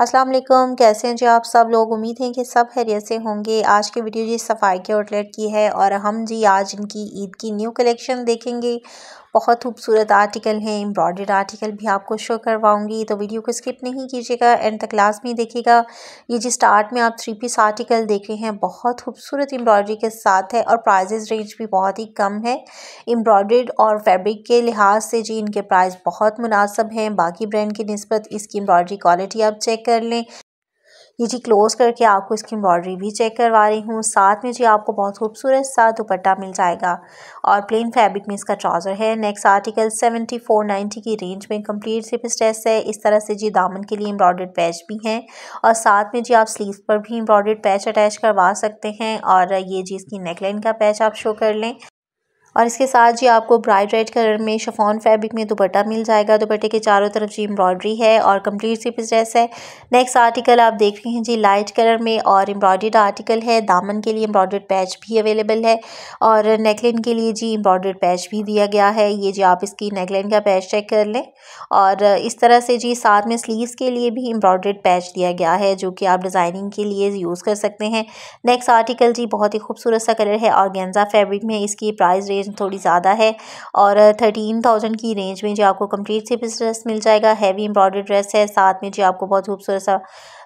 अस्सलाम वालेकुम कैसे हैं जी आप सब लोग उम्मीद हैं कि सब खैरियत से होंगे आज की वीडियो जी सफ़ाई के आउटलेट की है और हम जी आज इनकी ईद की न्यू कलेक्शन देखेंगे बहुत खूबसूरत आर्टिकल हैं एम्ब्रॉयडर्ड आर्टिकल भी आपको शो करवाऊंगी तो वीडियो को स्किप नहीं कीजिएगा एंड तक लास्ट में देखिएगा ये जी स्टार्ट में आप थ्री पीस आर्टिकल देख रहे हैं बहुत खूबसूरत एम्ब्रॉयडरी के साथ है और प्राइजेज रेंज भी बहुत ही कम है एम्ब्रॉयडर्ड और फैब्रिक के लिहाज से जी इनके प्राइस बहुत मुनासब हैं बाकी ब्रांड की नस्बत इसकी एम्ब्रॉयडरी क्वालिटी आप चेक चेक कर लें ये जी क्लोज़ करके आपको इसकी एम्ब्रॉयडरी भी चेक करवा रही हूँ साथ में जी आपको बहुत खूबसूरत सा दुपट्टा मिल जाएगा और प्लेन फैब्रिक में इसका ट्राउज़र है next article seventy four ninety की रेंज में कंप्लीट सिर्फ स्ट्रेस है इस तरह से जी दामन के लिए एम्ब्रॉयड पैच भी हैं और साथ में जी आप स्लीव पर भी एम्ब्रॉयड पैच अटैच करवा सकते हैं और ये जी इसकी नेकलाइन का पैच आप शो कर लें और इसके साथ जी आपको ब्राइट रेड कलर में शफॉन फैब्रिक में दुपट्टा मिल जाएगा दुपट्टे के चारों तरफ जी एम्ब्रॉयडरी है और कंप्लीट सिप ड्रेस है नेक्स्ट आर्टिकल आप देख रहे हैं जी लाइट कलर में और एम्ब्रॉयड आर्टिकल है दामन के लिए एम्ब्रॉयड पैच भी अवेलेबल है और नेकलिन के लिए जी एम्ब्रॉयड पैच भी दिया गया है ये जी आप इसकी नेकलिन का पैच चेक कर लें और इस तरह से जी साथ में स्लीव के लिए भी एम्ब्रॉयड पैच दिया गया है जो कि आप डिज़ाइनिंग के लिए यूज़ कर सकते हैं नेक्स्ट आर्टिकल जी बहुत ही खूबसूरत सा कलर है और गेंजा फैब्रिक में इसकी प्राइस रेंज रेंज थोड़ी ज़्यादा है और थर्टीन थाउजेंड की रेंज में जो आपको कंप्लीट सिप ड्रेस मिल जाएगा हैवी एम्ब्रॉयडरी ड्रेस है साथ में जो आपको बहुत खूबसूरत सा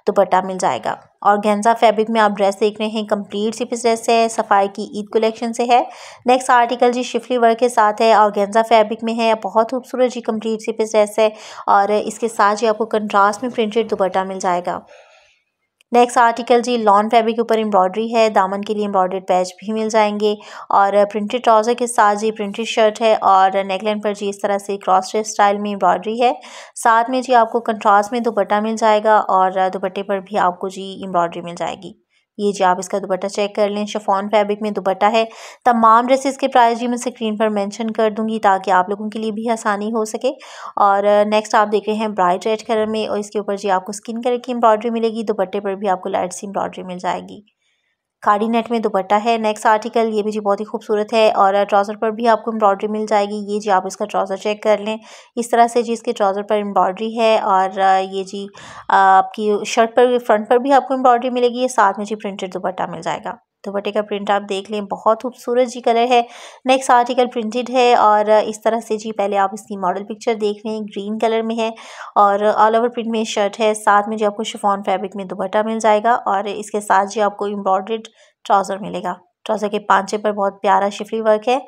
दुपट्टा मिल जाएगा और गेंजा फैब्रिक में आप ड्रेस देख रहे हैं कंप्लीट सिप ड्रेस है सफ़ाई की ईद कलेक्शन से है नेक्स्ट आर्टिकल जी शिफली वर्क के साथ है और गेंजा फैब्रिक में है बहुत खूबसूरत जी कंप्लीट सिप ड्रेस है और इसके साथ जी आपको कंट्रास्ट में प्रिंटेड दुपट्टा मिल जाएगा नेक्स्ट आर्टिकल जी लॉन फैब्रिक के ऊपर एम्ब्रॉयडरी है दामन के लिए एम्ब्रॉयडर्ड पैच भी मिल जाएंगे और प्रिंटेड ट्राउज़र के साथ जी प्रिंटेड शर्ट है और नेकलाइन पर जी इस तरह से क्रॉस ड्रेस स्टाइल में एम्ब्रॉयडरी है साथ में जी आपको कंट्रास्ट में दुपट्टा मिल जाएगा और दुपट्टे पर भी आपको जी एम्ब्रॉयडरी मिल जाएगी ये जी आप इसका दुपट्टा चेक कर लें शफॉन फैब्रिक में दुपट्टा है तमाम ड्रेसेस के प्राइस जी मैं स्क्रीन पर मेंशन कर दूंगी ताकि आप लोगों के लिए भी आसानी हो सके और नेक्स्ट आप देख रहे हैं ब्राइट रेड कलर में और इसके ऊपर जी आपको स्किन कलर की एम्ब्रॉयडरी मिलेगी दुपट्टे पर भी आपको लाइट सी एम्ब्रॉयडरी मिल जाएगी कार्डी नेट में दुपट्टा है नेक्स्ट आर्टिकल ये भी जी बहुत ही खूबसूरत है और ट्राउज़र पर भी आपको एम्ब्रॉयडरी मिल जाएगी ये जी आप इसका ट्राउज़र चेक कर लें इस तरह से जी इसके ट्राउज़र पर एम्ब्रॉयडरी है और ये जी आपकी शर्ट पर फ्रंट पर भी आपको एम्ब्रॉयडरी मिलेगी ये साथ में जी प्रिंटेड दुपट्टा मिल जाएगा दुपट्टे का प्रिंट आप देख लें बहुत खूबसूरत जी कलर है नेक्स्ट आर्टिकल प्रिंटेड है और इस तरह से जी पहले आप इसकी मॉडल पिक्चर देख लें ग्रीन कलर में है और ऑल ओवर प्रिंट में शर्ट है साथ में जो आपको शिफॉन फैब्रिक में दुपट्टा मिल जाएगा और इसके साथ जी आपको एम्ब्रॉयड ट्राउज़र मिलेगा ट्राउज़र के पांचे पर बहुत प्यारा शिफरी वर्क है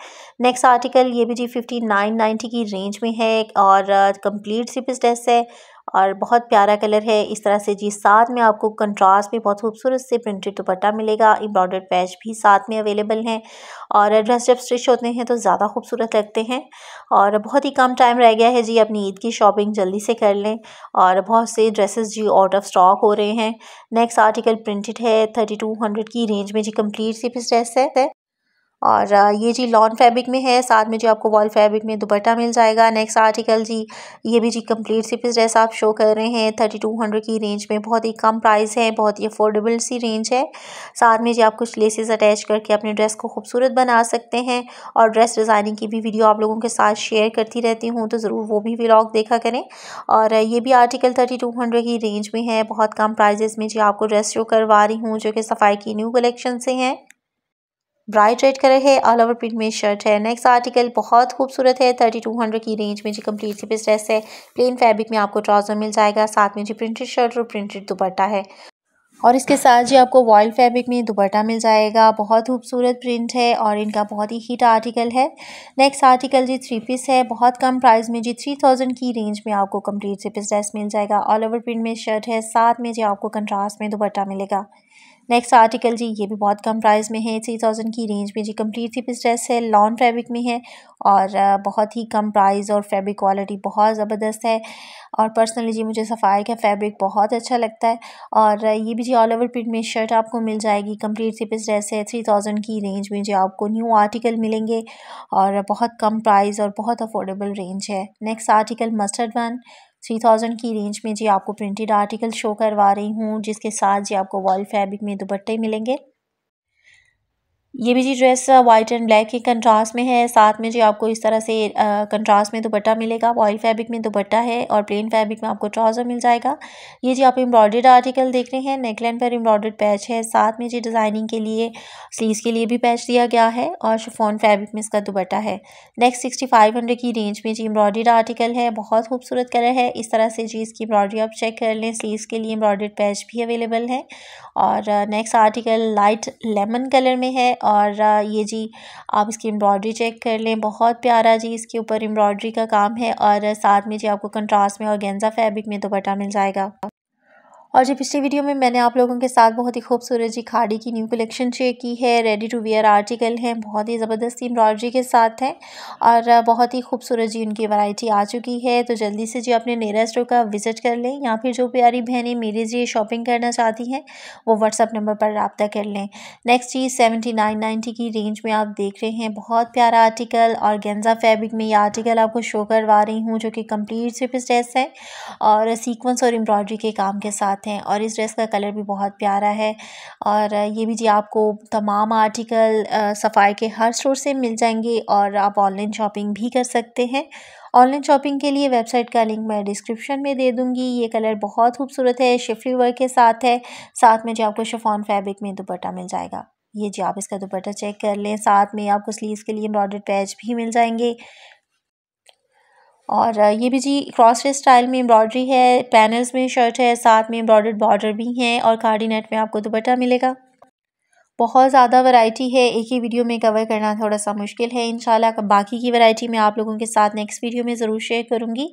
नेक्स्ट आर्टिकल ये भी जी फिफ्टी नाइन नाइन्टी की रेंज में है और कंप्लीट सिपिस ड्रेस है और बहुत प्यारा कलर है इस तरह से जी साथ में आपको कंट्रास्ट में बहुत खूबसूरत से प्रिंटेड दुपट्टा मिलेगा एम्ब्रॉयडर्ड पैच भी साथ में अवेलेबल हैं और ड्रेस जब स्टिच होते हैं तो ज़्यादा खूबसूरत लगते हैं और बहुत ही कम टाइम रह गया है जी अपनी ईद की शॉपिंग जल्दी से कर लें और बहुत से ड्रेसेस जी आउट ऑफ स्टॉक हो रहे हैं नेक्स्ट आर्टिकल प्रिंटेड है थर्टी टू हंड्रेड की रेंज में जी कम्प्लीट सिर्फ इस ड्रेस है और ये जी लॉन फैब्रिक में है साथ में जो आपको वॉल फैब्रिक में दुपट्टा मिल जाएगा नेक्स्ट आर्टिकल जी ये भी जी कंप्लीट सी पीस ड्रेस आप शो कर रहे हैं थर्टी टू हंड्रेड की रेंज में बहुत ही कम प्राइस है बहुत ही अफोर्डेबल सी रेंज है साथ में जी आप कुछ लेसेस अटैच करके अपने ड्रेस को खूबसूरत बना सकते हैं और ड्रेस डिज़ाइनिंग की भी वीडियो आप लोगों के साथ शेयर करती रहती हूँ तो ज़रूर वो भी व्लॉग देखा करें और ये भी आर्टिकल थर्टी टू हंड्रेड की रेंज में है बहुत कम प्राइजेस में जी आपको ड्रेस शो करवा रही हूँ जो कि सफ़ाई की न्यू कलेक्शन से हैं ब्राइट रेड कलर है ऑल ओवर प्रिंट में शर्ट है नेक्स्ट आर्टिकल बहुत खूबसूरत है थर्टी टू हंड्रेड की रेंज में जी कम्प्लीट सी पे ड्रेस है प्लेन फैब्रिक में आपको ट्राउजर मिल जाएगा साथ में जी प्रिंटेड शर्ट और प्रिंटेड दुपट्टा है और इसके साथ जी आपको वॉयल फैब्रिक में दुपट्टा मिल जाएगा बहुत खूबसूरत प्रिंट है और इनका बहुत ही हीट आर्टिकल है नेक्स्ट आर्टिकल जी थ्री पीस है बहुत कम प्राइस में जी थ्री थाउजेंड की रेंज में आपको कंप्लीट थ्री पीस ड्रेस मिल जाएगा ऑल ओवर प्रिंट में शर्ट है साथ में जी आपको कंट्रास्ट में दुपट्टा मिलेगा नेक्स्ट आर्टिकल जी ये भी बहुत कम प्राइस में है थ्री थाउजेंड की रेंज में जी कंप्लीट थी पीस ड्रेस है लॉन फैब्रिक में है और बहुत ही कम प्राइस और फैब्रिक क्वालिटी बहुत ज़बरदस्त है और पर्सनली जी मुझे सफ़ाई का फैब्रिक बहुत अच्छा लगता है और ये भी जी ऑल ओवर प्रिंट में शर्ट आपको मिल जाएगी कंप्लीट सिपिस ड्रेस है थ्री थाउजेंड की रेंज में जी आपको न्यू आर्टिकल मिलेंगे और बहुत कम प्राइस और बहुत अफोर्डेबल रेंज है next article mustard one three thousand की रेंज में जी आपको प्रिंटेड आर्टिकल शो करवा रही हूँ जिसके साथ जी आपको वॉल फैब्रिक में दुपट्टे मिलेंगे ये भी जी ड्रेस वाइट एंड ब्लैक के कंट्रास्ट में है साथ में जी आपको इस तरह से कंट्रास्ट में दुपट्टा मिलेगा वॉइल फैब्रिक में दुपट्टा है और प्लेन फैब्रिक में आपको ट्राउज़र मिल जाएगा ये जी आप एम्ब्रॉयड आर्टिकल देख रहे हैं नेकलाइन पर एम्ब्रॉयड पैच है साथ में जी डिज़ाइनिंग के लिए स्लीव के लिए भी पैच दिया गया है और शिफोन फैब्रिक में इसका दुपट्टा है नेक्स्ट सिक्सटी फाइव हंड्रेड की रेंज में जी एम्ब्रॉयड आर्टिकल है बहुत खूबसूरत कलर है इस तरह से जी इसकी एम्ब्रॉयडरी आप चेक कर लें स्लीव के लिए एम्ब्रॉयड पैच भी अवेलेबल है और next article light lemon colour में है और ये जी आप इसकी एम्ब्रॉयडरी चेक कर लें बहुत प्यारा जी इसके ऊपर एम्ब्रॉयडरी का काम है और साथ में जी आपको कंट्रास्ट में और गेंजा फैब्रिक में दोपट्टा मिल जाएगा और जो पिछली वीडियो में मैंने आप लोगों के साथ बहुत ही खूबसूरत जी खाड़ी की न्यू कलेक्शन शेयर की है रेडी टू वेयर आर्टिकल हैं बहुत ही ज़बरदस्त एम्ब्रॉयडरी के साथ हैं और बहुत ही खूबसूरत जी उनकी वैरायटी आ चुकी है तो जल्दी से जी अपने स्टोर का विज़िट कर लें या फिर जो प्यारी बहनें मेरे जी शॉपिंग करना चाहती हैं वो व्हाट्सअप नंबर पर रबता कर लें नेक्स्ट चीज़ सेवेंटी नाइन की रेंज में आप देख रहे हैं बहुत प्यारा आर्टिकल और गेंजा फैब्रिक में ये आर्टिकल आपको शो करवा रही हूँ जो कि कम्प्लीट सिर्फ ड्रेस है और सीक्वेंस और एम्ब्रॉयडरी के काम के साथ हैं और इस ड्रेस का कलर भी बहुत प्यारा है और ये भी जी आपको तमाम आर्टिकल सफ़ाई के हर स्टोर से मिल जाएंगे और आप ऑनलाइन शॉपिंग भी कर सकते हैं ऑनलाइन शॉपिंग के लिए वेबसाइट का लिंक मैं डिस्क्रिप्शन में दे दूंगी ये कलर बहुत खूबसूरत है शिफली वर्क के साथ है साथ में जो आपको शिफॉन फैब्रिक में दुपट्टा मिल जाएगा ये जी आप इसका दुपट्टा चेक कर लें साथ में आपको स्लीव के लिए एम्ब्रॉयडर्ड पैच भी मिल जाएंगे और ये भी जी क्रॉस वे स्टाइल में एम्ब्रॉयडरी है पैनल्स में शर्ट है साथ में एम्ब्रॉयडर्ड बॉर्डर भी हैं और कार्डी नेट में आपको दुपट्टा मिलेगा बहुत ज़्यादा वैरायटी है एक ही वीडियो में कवर करना थोड़ा सा मुश्किल है इन बाकी की वैरायटी मैं आप लोगों के साथ नेक्स्ट वीडियो में ज़रूर शेयर करूँगी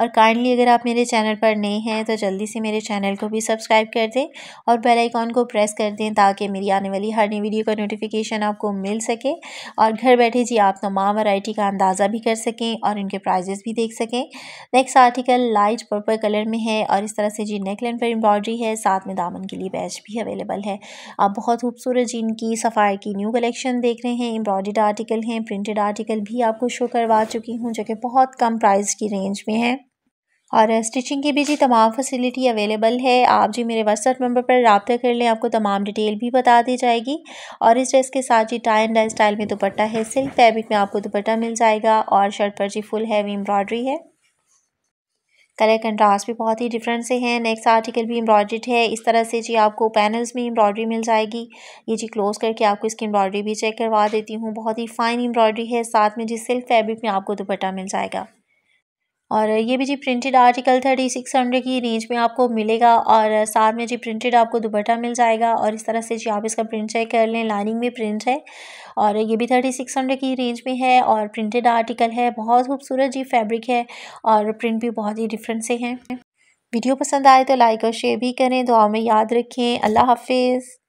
और काइंडली अगर आप मेरे चैनल पर नए हैं तो जल्दी से मेरे चैनल को भी सब्सक्राइब कर दें और बेल आइकॉन को प्रेस कर दें ताकि मेरी आने वाली हर नई वीडियो का नोटिफिकेशन आपको मिल सके और घर बैठे जी आप तमाम वरायटी का अंदाज़ा भी कर सकें और इनके प्राइजेस भी देख सकें next article light purple colour में है और इस तरह से जी नेकलैंड पर एम्ब्रॉयड्री है साथ में दामन के लिए बैच भी अवेलेबल है आप बहुत खूबसूरत जिनकी सफ़ार की न्यू कलेक्शन देख रहे हैं एम्ब्रॉयड आर्टिकल हैं प्रिंटेड आर्टिकल भी आपको शो करवा चुकी हूँ जो कि बहुत कम प्राइस की रेंज में है और स्टिचिंग की भी जी तमाम फैसिलिटी अवेलेबल है आप जी मेरे व्हाट्सएप नंबर पर रबता कर लें आपको तमाम डिटेल भी बता दी जाएगी और इस ड्रेस के साथ जी टाई एंड स्टाइल में दुपट्टा है सिल्क फैब्रिक में आपको दुपट्टा मिल जाएगा और शर्ट पर जी फुल हैवी एम्ब्रॉयडरी है कलर कंट्रास्ट भी बहुत ही डिफरेंट से हैं नेक्स्ट आर्टिकल भी एम्ब्रॉयड है इस तरह से जी आपको पैनल्स में एम्ब्रॉयडरी मिल जाएगी ये जी क्लोज करके आपको इसकी एम्ब्रॉयडरी भी चेक करवा देती हूँ बहुत ही फाइन एम्ब्रॉयडरी है साथ में जी सिल्क फैब्रिक में आपको दुपट्टा मिल जाएगा और ये भी जी printed article thirty six hundred की रेंज में आपको मिलेगा और साथ में जी प्रिंटेड आपको दुपट्टा मिल जाएगा और इस तरह से जी आप इसका प्रिंट चेक कर लें लाइनिंग भी प्रिंट है और ये भी थर्टी सिक्स हंड्रेड की रेंज में है और प्रिंटेड आर्टिकल है बहुत खूबसूरत जी फैब्रिक है और प्रिंट भी बहुत ही डिफरेंट से हैं वीडियो पसंद आए तो लाइक और शेयर भी करें दुआ में याद रखें अल्लाह हाफिज़